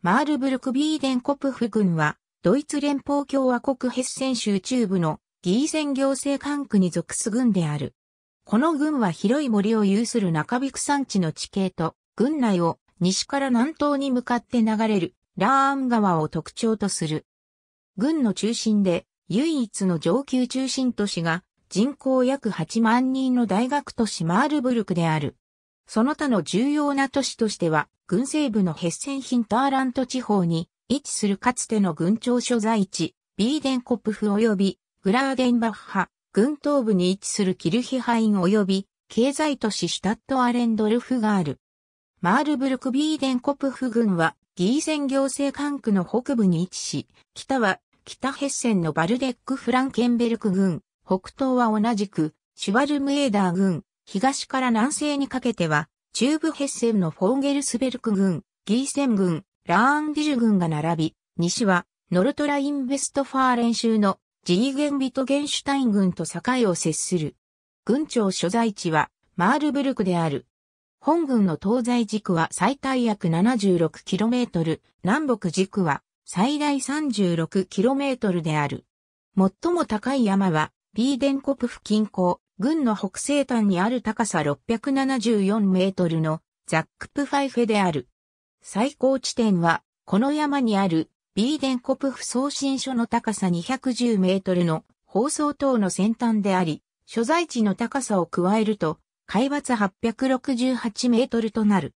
マールブルク・ビーデンコプフ軍は、ドイツ連邦共和国ヘッセン州中部のギーセン行政管区に属す軍である。この軍は広い森を有する中陸ク山地の地形と、軍内を西から南東に向かって流れるラーン川を特徴とする。軍の中心で唯一の上級中心都市が人口約8万人の大学都市マールブルクである。その他の重要な都市としては、軍西部のヘッセンヒンターラント地方に位置するかつての軍庁所在地、ビーデンコプフ及びグラーデンバッハ、軍東部に位置するキルヒハイン及び経済都市シュタットアレンドルフがある。マールブルクビーデンコプフ軍はギーゼン行政管区の北部に位置し、北は北ヘッセンのバルデック・フランケンベルク軍、北東は同じくシュバルムエーダー軍、東から南西にかけては中部ヘッセンのフォーゲルスベルク軍、ギーセン軍、ラーンディジュ軍が並び、西はノルトラインベストファーレン州のジーゲンビトゲンシュタイン軍と境を接する。軍庁所在地はマールブルクである。本軍の東西軸は最大約 76km、南北軸は最大 36km である。最も高い山はビーデンコプフ近郊軍の北西端にある高さ674メートルのザックプファイフェである。最高地点は、この山にあるビーデンコプフ送信所の高さ210メートルの放送塔の先端であり、所在地の高さを加えると、海抜868メートルとなる。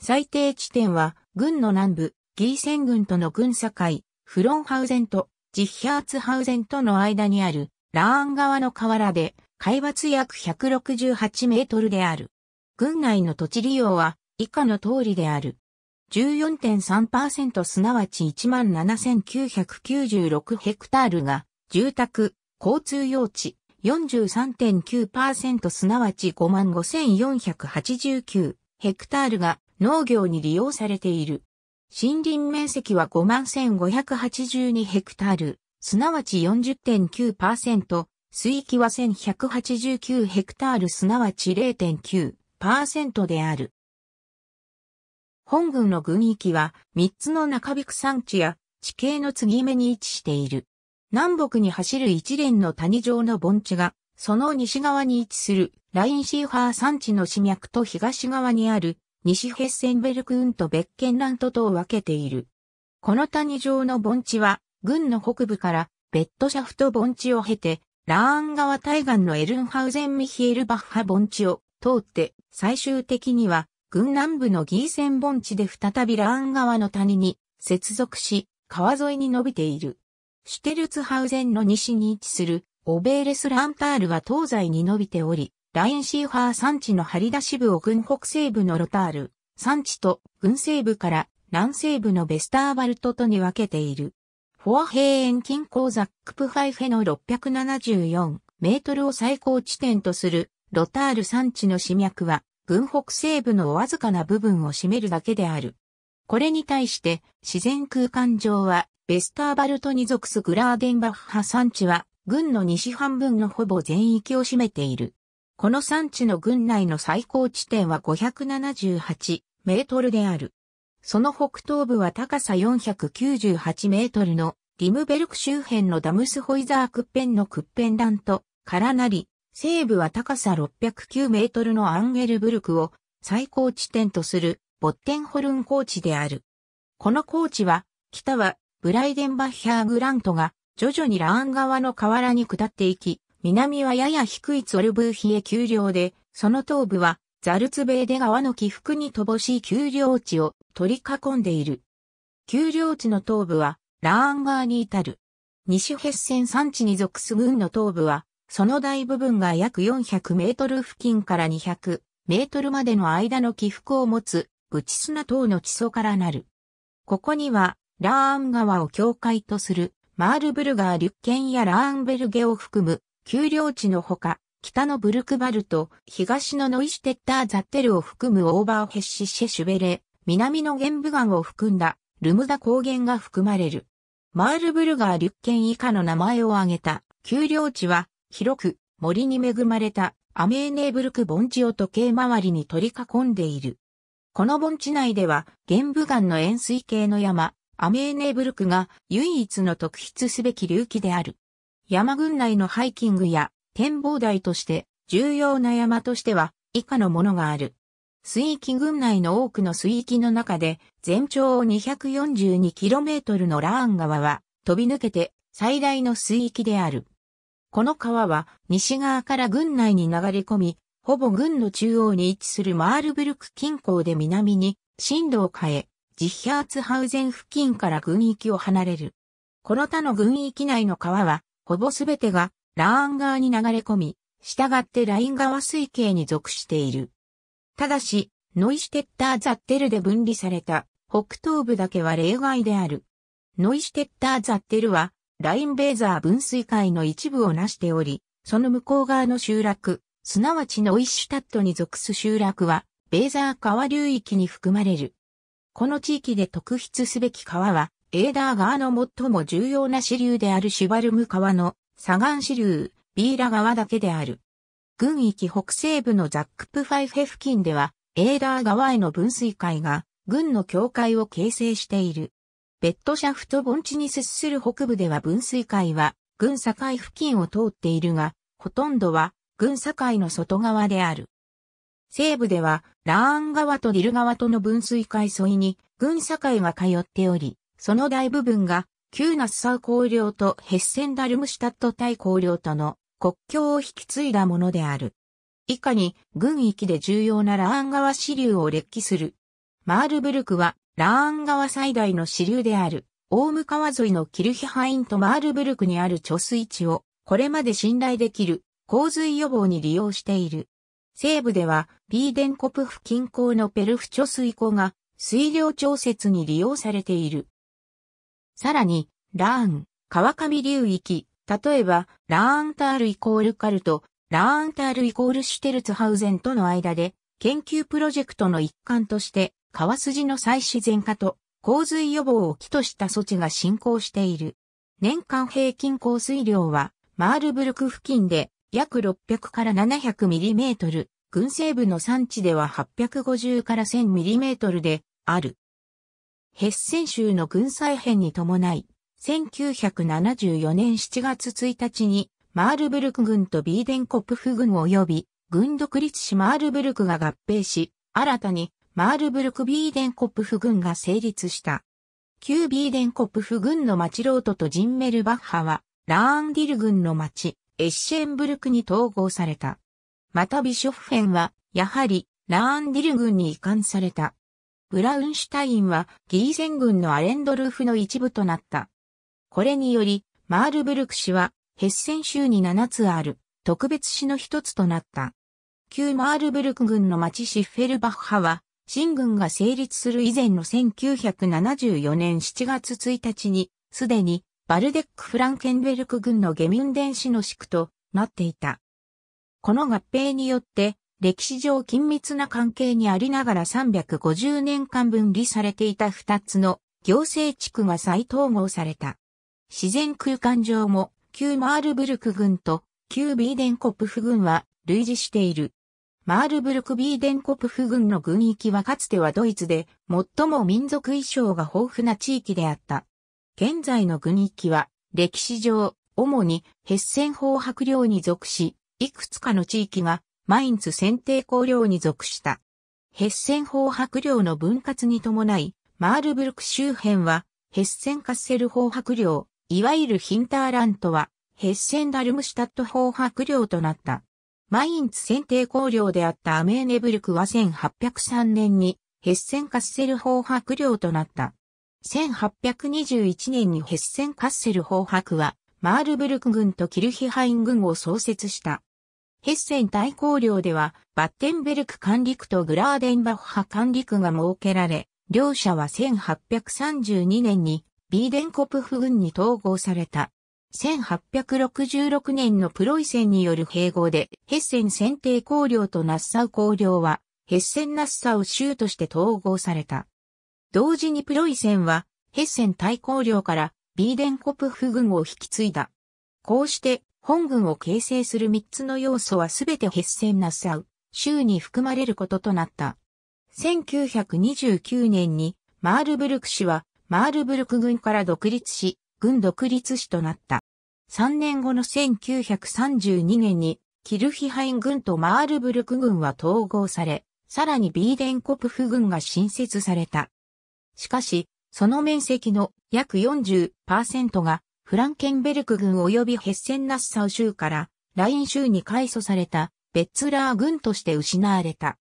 最低地点は、軍の南部、ギーセン軍との軍境、フロンハウゼンとジッヒャーツハウゼンとの間にある、ラーン川の河原で、海抜約168メートルである。軍内の土地利用は以下の通りである。14.3%すなわち17,996ヘクタールが住宅、交通用地、43.9%すなわち55,489ヘクタールが農業に利用されている。森林面積は51,582ヘクタール、すなわち40.9%、水域は1189ヘクタールすなわち0.9%である。本軍の軍域は3つの中引く山地や地形の継ぎ目に位置している。南北に走る一連の谷状の盆地が、その西側に位置するラインシーファー山地の市脈と東側にある西ヘッセンベルクンとベッケンラントとを分けている。この谷状の盆地は、軍の北部からベッドシャフト盆地を経て、ラーン川対岸のエルンハウゼン・ミヒエル・バッハ盆地を通って、最終的には、軍南部のギーセン盆地で再びラーン川の谷に接続し、川沿いに伸びている。シュテルツハウゼンの西に位置するオベーレスランタールは東西に伸びており、ラインシーファー山地の張り出し部を軍北西部のロタール、山地と軍西部から南西部のベスターバルトとに分けている。フォア平円近郊ザックプファイフェの674メートルを最高地点とするロタール山地の市脈は、軍北西部のわずかな部分を占めるだけである。これに対して、自然空間上は、ベスターバルトに属すグラーデンバッハ山地は、軍の西半分のほぼ全域を占めている。この山地の軍内の最高地点は578メートルである。その北東部は高さ498メートルのリムベルク周辺のダムスホイザークッペンのクッペンラントからなり、西部は高さ609メートルのアンゲルブルクを最高地点とするボッテンホルン高地である。この高地は、北はブライデンバッヒャーグラントが徐々にラーン側の河原に下っていき、南はやや低いツォルブーヒエ丘陵で、その東部はザルツベーデ川の起伏に乏しい丘陵地を取り囲んでいる。丘陵地の東部はラーン川に至る。西ヘッセン山地に属す群の東部は、その大部分が約400メートル付近から200メートルまでの間の起伏を持つ、ブチスナ島の地層からなる。ここには、ラーン川を境界とする、マールブルガー・リュッケンやラーンベルゲを含む、丘陵地のほか、北のブルクバルト、東のノイシュテッターザッテルを含むオーバーヘッシシェシュベレ、南の玄武岩を含んだルムダ高原が含まれる。マールブルガー・リュッケン以下の名前を挙げた、丘陵地は広く森に恵まれたアメーネーブルク盆地を時計回りに取り囲んでいる。この盆地内では、玄武岩の円錐形の山、アメーネーブルクが唯一の特筆すべき隆起である。山群内のハイキングや展望台として重要な山としては以下のものがある。水域群内の多くの水域の中で全長 242km のラーン川は飛び抜けて最大の水域である。この川は西側から群内に流れ込み、ほぼ群の中央に位置するマールブルク近郊で南に進路を変え、ジッヒャーツハウゼン付近から軍域を離れる。この他の軍域内の川は、ほぼすべてがラーン川に流れ込み、従ってライン川水系に属している。ただし、ノイシュテッターザッテルで分離された北東部だけは例外である。ノイシュテッターザッテルは、ラインベーザー分水界の一部をなしており、その向こう側の集落、すなわちノイシュタットに属す集落は、ベーザー川流域に含まれる。この地域で特筆すべき川は、エーダー川の最も重要な支流であるシュバルム川の砂岩支流、ビーラ川だけである。軍域北西部のザックプファイフェ付近では、エーダー川への分水海が、軍の境界を形成している。ベッドシャフト盆地に接する北部では分水海は、軍境付近を通っているが、ほとんどは、軍境の外側である。西部では、ラーン川とディル川との分水海沿いに、軍境が通っており、その大部分がキューナッサー公領とヘッセンダルムシュタット大公領との国境を引き継いだものである。以下に、軍域で重要なラーン川支流を列記する。マールブルクは、ラーン川最大の支流である、オウム川沿いのキルヒハインとマールブルクにある貯水池を、これまで信頼できる、洪水予防に利用している。西部では、ビーデンコプフ近郊のペルフ貯水湖が、水量調節に利用されている。さらに、ラーン、川上流域、例えば、ラーンタールイコールカルト、ラーンタールイコールシュテルツハウゼンとの間で、研究プロジェクトの一環として、川筋の再自然化と洪水予防を基とした措置が進行している。年間平均降水量は、マールブルク付近で約600から700ミリメートル、群西部の産地では850から1000ミリメートルである。ヘッセン州の軍裁編に伴い、1974年7月1日に、マールブルク軍とビーデンコップフ軍及び、軍独立しマールブルクが合併し、新たに、マールブルクビーデンコップフ軍が成立した。旧ビーデンコップフ軍の町ロートとジンメルバッハは、ラーンディル軍の町、エッシェンブルクに統合された。またビショフフェンは、やはり、ラーンディル軍に移管された。ブラウンシュタインはギーゼン軍のアレンドルーフの一部となった。これにより、マールブルク市はヘッセン州に7つある特別市の一つとなった。旧マールブルク軍の町シッフェルバッハは、新軍が成立する以前の1974年7月1日に、すでにバルデック・フランケンベルク軍のゲミュンデン市の地区となっていた。この合併によって、歴史上緊密な関係にありながら350年間分離されていた2つの行政地区が再統合された。自然空間上も旧マールブルク軍と旧ビーデンコプフ軍は類似している。マールブルクビーデンコプフ軍の軍域はかつてはドイツで最も民族衣装が豊富な地域であった。現在の軍域は歴史上主にヘッセン法白領に属し、いくつかの地域がマインツ選定公領に属した。ヘッセン法白領の分割に伴い、マールブルク周辺は、ヘッセンカッセル法白領、いわゆるヒンターラントは、ヘッセンダルムシュタット法白領となった。マインツ選定公領であったアメーネブルクは1803年に、ヘッセンカッセル法白領となった。1821年にヘッセンカッセル法白は、マールブルク軍とキルヒハイン軍を創設した。ヘッセン大公領では、バッテンベルク管理区とグラーデンバッハ管理区が設けられ、両者は1832年にビーデンコプフ軍に統合された。1866年のプロイセンによる併合で、ヘッセン選定公領とナッサウ公領は、ヘッセンナッサウ州として統合された。同時にプロイセンは、ヘッセン大公領からビーデンコプフ軍を引き継いだ。こうして、本軍を形成する三つの要素はすべてヘッセン・ナッサウ、州に含まれることとなった。1929年にマールブルク氏はマールブルク軍から独立し、軍独立氏となった。3年後の1932年にキルヒハイン軍とマールブルク軍は統合され、さらにビーデンコプフ軍が新設された。しかし、その面積の約40%がフランケンベルク軍及びヘッセンナッサウ州からライン州に改組されたベッツラー軍として失われた。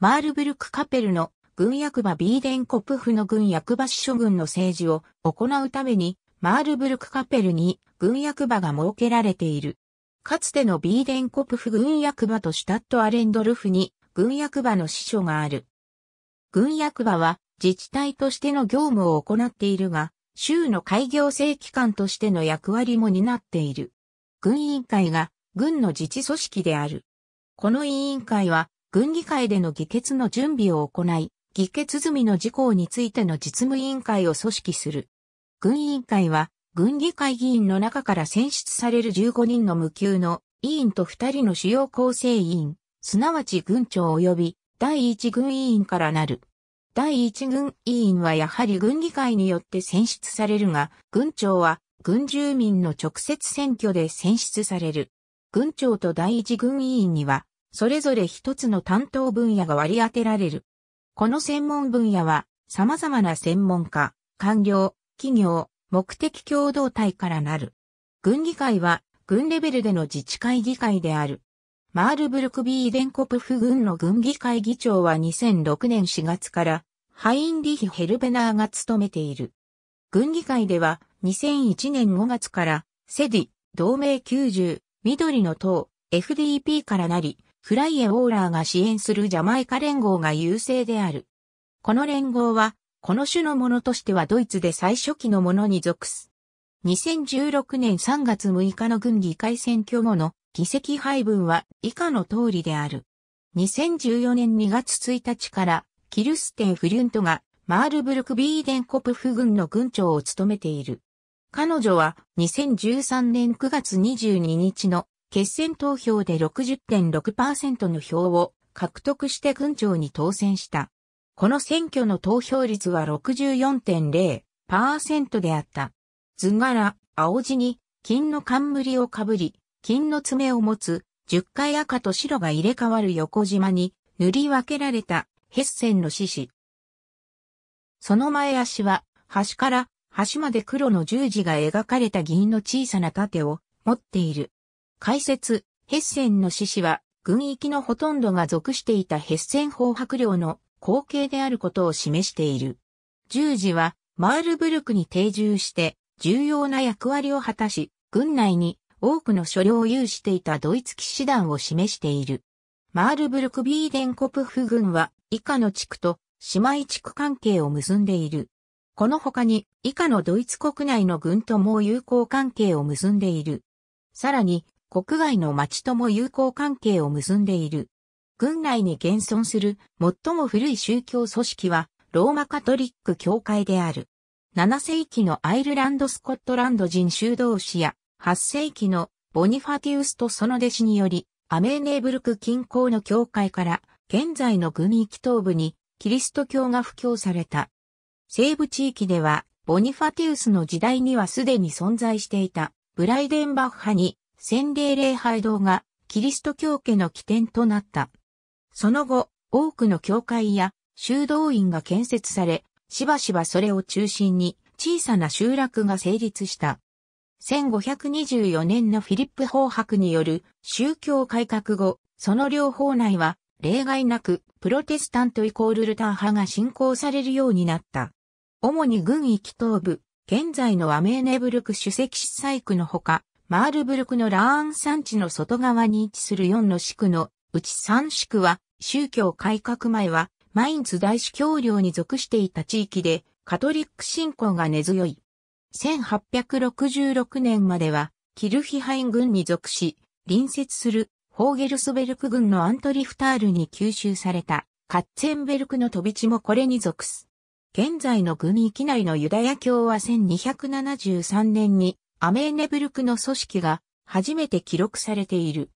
マールブルクカペルの軍役場ビーデンコプフの軍役場支所軍の政治を行うためにマールブルクカペルに軍役場が設けられている。かつてのビーデンコプフ軍役場とシュタットアレンドルフに軍役場の支所がある。軍役場は自治体としての業務を行っているが、州の開業政機関としての役割も担っている。軍委員会が軍の自治組織である。この委員会は軍議会での議決の準備を行い、議決済みの事項についての実務委員会を組織する。軍委員会は軍議会議員の中から選出される15人の無給の委員と2人の主要構成委員、すなわち軍長及び第一軍委員からなる。第一軍委員はやはり軍議会によって選出されるが、軍長は軍住民の直接選挙で選出される。軍長と第一軍委員には、それぞれ一つの担当分野が割り当てられる。この専門分野は、様々な専門家、官僚、企業、目的共同体からなる。軍議会は、軍レベルでの自治会議会である。マールブルクビーデンコプフ軍の軍議会議長は2006年4月からハインリヒ・ヘルベナーが務めている。軍議会では2001年5月からセディ、同盟90、緑の党、FDP からなり、フライエ・オーラーが支援するジャマイカ連合が優勢である。この連合は、この種のものとしてはドイツで最初期のものに属す。2016年3月6日の軍議会選挙後の議席配分は以下の通りである。2014年2月1日からキルステン・フリュントがマールブルク・ビーデンコプフ軍の軍長を務めている。彼女は2013年9月22日の決選投票で60.6%の票を獲得して軍長に当選した。この選挙の投票率は64.0%であった。図柄、青地に金の冠をかぶり、金の爪を持つ10回赤と白が入れ替わる横縞に塗り分けられたヘッセンの獅子。その前足は、端から端まで黒の十字が描かれた銀の小さな盾を持っている。解説、ヘッセンの獅子は、軍域のほとんどが属していたヘッセン法白領の後継であることを示している。十字は、マールブルクに定住して、重要な役割を果たし、軍内に多くの所領を有していたドイツ騎士団を示している。マールブルク・ビーデンコプフ軍は以下の地区と姉妹地区関係を結んでいる。この他に以下のドイツ国内の軍とも友好関係を結んでいる。さらに国外の町とも友好関係を結んでいる。軍内に現存する最も古い宗教組織はローマカトリック教会である。7世紀のアイルランド・スコットランド人修道士や8世紀のボニファティウスとその弟子によりアメーネーブルク近郊の教会から現在の軍域東部にキリスト教が布教された。西部地域では、ボニファティウスの時代にはすでに存在していた、ブライデンバッハに、洗礼礼拝堂が、キリスト教家の起点となった。その後、多くの教会や修道院が建設され、しばしばそれを中心に小さな集落が成立した。1524年のフィリップ法博による宗教改革後、その両方内は例外なく、プロテスタントイコールルタン派が信仰されるようになった。主に軍域東部、現在のアメーネブルク主席市西区のほか、マールブルクのラーン山地の外側に位置する4の市区のうち3市区は、宗教改革前は、マインツ大主教領に属していた地域で、カトリック信仰が根強い。1866年までは、キルヒハイン軍に属し、隣接するホーゲルスベルク軍のアントリフタールに吸収されたカッツェンベルクの飛び地もこれに属す。現在の軍域内のユダヤ教は1273年にアメーネブルクの組織が初めて記録されている。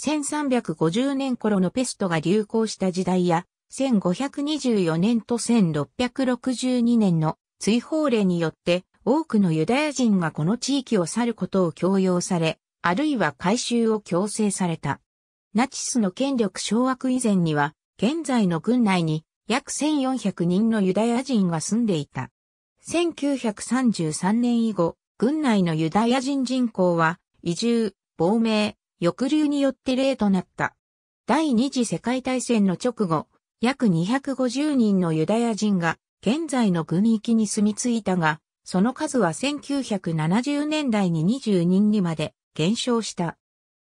1350年頃のペストが流行した時代や、1524年と1662年の追放令によって多くのユダヤ人がこの地域を去ることを強要され、あるいは改修を強制された。ナチスの権力掌握以前には、現在の軍内に約1400人のユダヤ人が住んでいた。1933年以後、軍内のユダヤ人人口は移住、亡命、抑留によって例となった。第二次世界大戦の直後、約250人のユダヤ人が現在の軍域に住み着いたが、その数は1970年代に20人にまで減少した。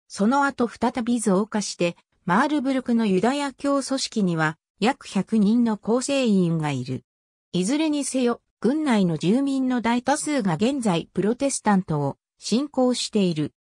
その後再び増加して、マールブルクのユダヤ教組織には約100人の構成員がいる。いずれにせよ、軍内の住民の大多数が現在プロテスタントを信仰している。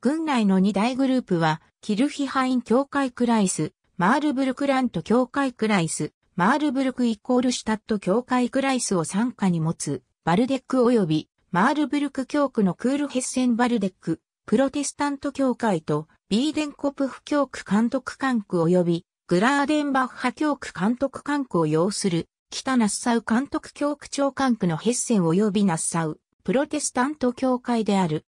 軍内の二大グループは、キルヒハイン教会クライス、マールブルクラント教会クライス、マールブルクイコールシュタット教会クライスを傘下に持つ、バルデック及び、マールブルク教区のクールヘッセンバルデック、プロテスタント教会とビーデンコプフ教区監督管区及びグラーデンバッハ教区監督管区を要する北ナッサウ監督教区長管区のヘッセン及びナッサウプロテスタント教会である。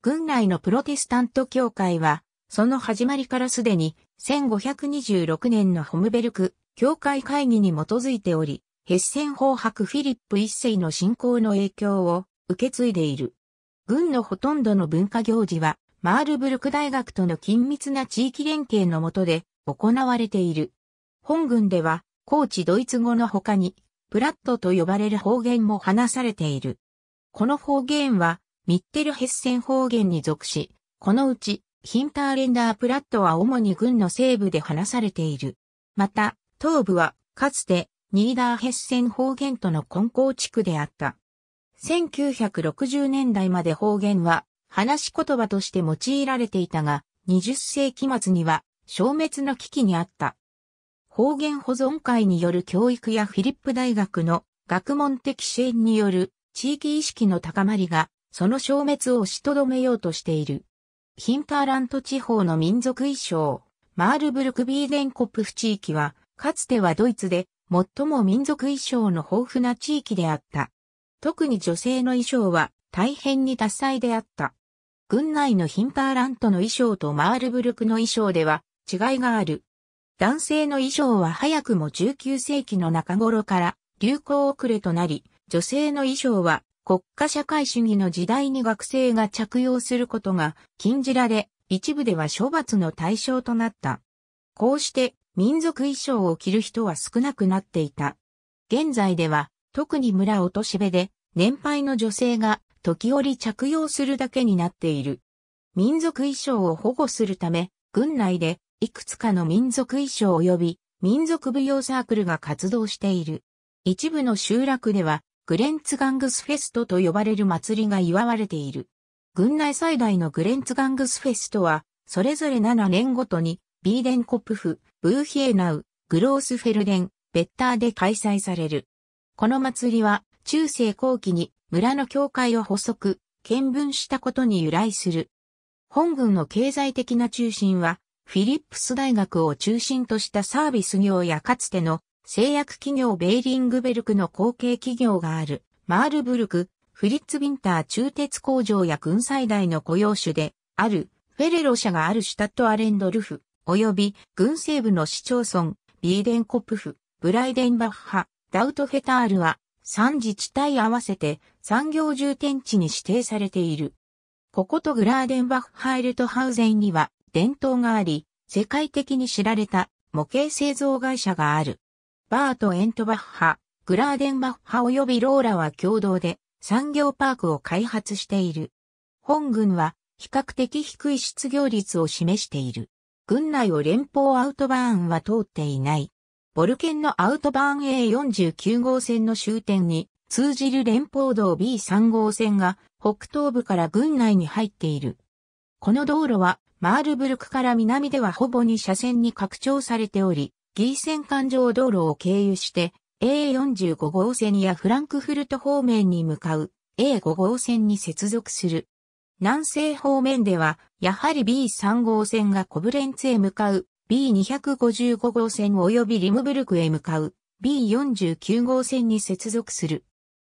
軍内のプロテスタント教会は、その始まりからすでに1526年のホムベルク教会会議に基づいており、ヘッセン法白フィリップ一世の信仰の影響を受け継いでいる。軍のほとんどの文化行事は、マールブルク大学との緊密な地域連携の下で行われている。本軍では、高知ドイツ語の他に、プラットと呼ばれる方言も話されている。この方言は、ミッテルヘッセン方言に属し、このうち、ヒンターレンダープラットは主に軍の西部で話されている。また、東部は、かつて、ニーダーヘッセン方言との混交地区であった。1960年代まで方言は話し言葉として用いられていたが、20世紀末には消滅の危機にあった。方言保存会による教育やフィリップ大学の学問的支援による地域意識の高まりが、その消滅を押しとどめようとしている。ヒンターラント地方の民族衣装、マールブルクビーデンコプフ地域は、かつてはドイツで最も民族衣装の豊富な地域であった。特に女性の衣装は大変に多彩であった。軍内のヒンパーラントの衣装とマールブルクの衣装では違いがある。男性の衣装は早くも19世紀の中頃から流行遅れとなり、女性の衣装は国家社会主義の時代に学生が着用することが禁じられ、一部では処罰の対象となった。こうして民族衣装を着る人は少なくなっていた。現在では特に村落としべで年配の女性が時折着用するだけになっている。民族衣装を保護するため、軍内でいくつかの民族衣装及び民族舞踊サークルが活動している。一部の集落では、グレンツガングスフェストと呼ばれる祭りが祝われている。軍内最大のグレンツガングスフェストは、それぞれ7年ごとに、ビーデンコップフ、ブーヒエナウ、グロースフェルデン、ベッターで開催される。この祭りは、中世後期に村の教会を補足、見分したことに由来する。本軍の経済的な中心は、フィリップス大学を中心としたサービス業やかつての製薬企業ベーリングベルクの後継企業がある、マールブルク、フリッツ・ビンター鋳鉄工場や軍災大の雇用種で、ある、フェレロ社があるシュタット・アレンドルフ、及び軍西部の市町村、ビーデンコップフ、ブライデンバッハ、ダウト・フェタールは、3自治体合わせて産業重点地に指定されている。こことグラーデンバッハイルトハウゼンには伝統があり、世界的に知られた模型製造会社がある。バート・エントバッハ、グラーデンバッハ及びローラは共同で産業パークを開発している。本軍は比較的低い失業率を示している。軍内を連邦アウトバーンは通っていない。ボルケンのアウトバーン A49 号線の終点に通じる連邦道 B3 号線が北東部から軍内に入っている。この道路はマールブルクから南ではほぼ2車線に拡張されており、ギー線環状道路を経由して A45 号線やフランクフルト方面に向かう A5 号線に接続する。南西方面では、やはり B3 号線がコブレンツへ向かう B255 号線及びリムブルクへ向かう B49 号線に接続する。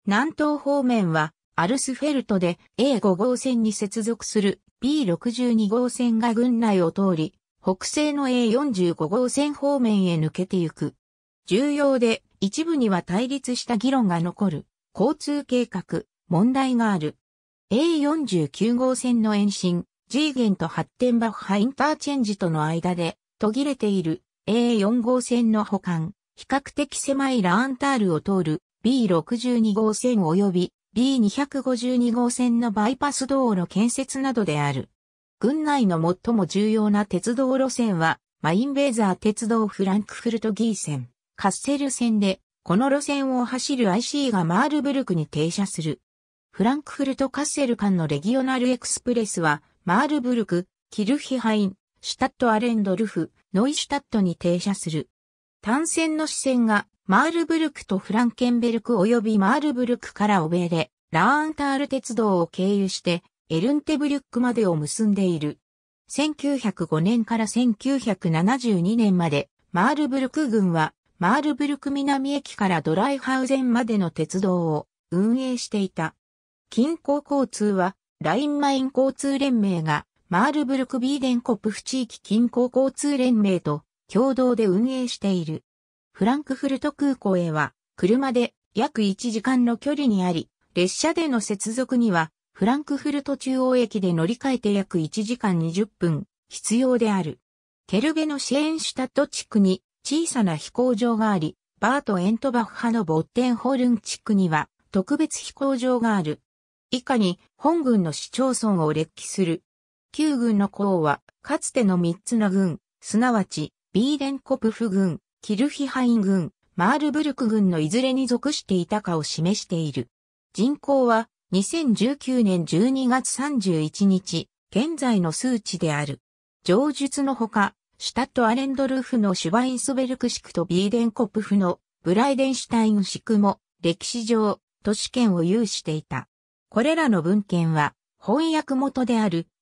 南東方面はアルスフェルトで A5 号線に接続する B62 号線が群内を通り、北西の A45 号線方面へ抜けてゆく。重要で一部には対立した議論が残る交通計画、問題がある。A49 号線の延伸、G 元と発展バッハインターチェンジとの間で途切れている A4 号線の保管、比較的狭いラーンタールを通る B62 号線及び B252 号線のバイパス道路建設などである。軍内の最も重要な鉄道路線は、マインベーザー鉄道フランクフルトギー線、カッセル線で、この路線を走る IC がマールブルクに停車する。フランクフルトカッセル間のレギオナルエクスプレスは、マールブルク、キルヒハイン、シュタットアレンドルフ、ノイシュタットに停車する。単線の支線が、マールブルクとフランケンベルク及びマールブルクからオベーレ、ラーンタール鉄道を経由して、エルンテブリュックまでを結んでいる。1905年から1972年まで、マールブルク軍は、マールブルク南駅からドライハウゼンまでの鉄道を運営していた。近郊交通は、ラインマイン交通連盟がマールブルク・ビーデンコップフ地域近郊交通連盟と共同で運営している。フランクフルト空港へは車で約1時間の距離にあり、列車での接続にはフランクフルト中央駅で乗り換えて約1時間20分必要である。ケルゲのシェーンシュタット地区に小さな飛行場があり、バート・エントバッハのボッテンホルン地区には特別飛行場がある。以下に本軍の市町村を列記する旧軍の項は、かつての三つの軍、すなわち、ビーデンコプフ軍、キルヒハイン軍、マールブルク軍のいずれに属していたかを示している。人口は、2019年12月31日、現在の数値である。上述のほか、シュタット・アレンドルフのシュバインスベルク地区とビーデンコプフのブライデンシュタイン地区も歴史上都市圏を有していた。これらの文献は翻訳元である